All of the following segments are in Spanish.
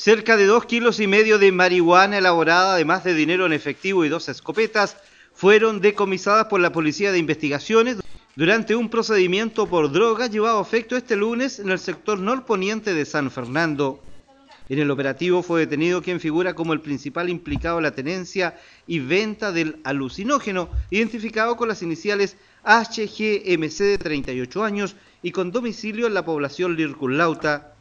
cerca de dos kilos y medio de marihuana elaborada, además de dinero en efectivo y dos escopetas, fueron decomisadas por la Policía de Investigaciones durante un procedimiento por droga llevado a efecto este lunes en el sector norponiente de San Fernando. En el operativo fue detenido quien figura como el principal implicado en la tenencia y venta del alucinógeno, identificado con las iniciales HGMC de 38 años y con domicilio en la población Lirculauta.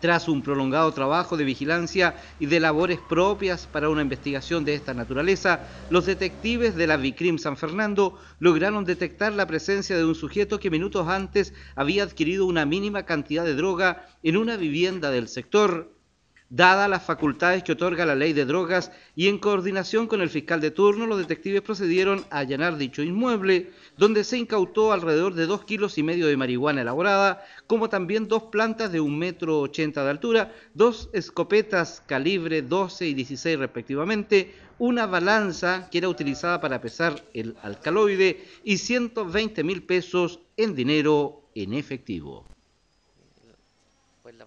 Tras un prolongado trabajo de vigilancia y de labores propias para una investigación de esta naturaleza, los detectives de la Vicrim San Fernando lograron detectar la presencia de un sujeto que minutos antes había adquirido una mínima cantidad de droga en una vivienda del sector Dada las facultades que otorga la ley de drogas y en coordinación con el fiscal de turno, los detectives procedieron a allanar dicho inmueble, donde se incautó alrededor de 2 kilos y medio de marihuana elaborada, como también dos plantas de un metro ochenta de altura, dos escopetas calibre 12 y 16 respectivamente, una balanza que era utilizada para pesar el alcaloide y 120 mil pesos en dinero en efectivo. Pues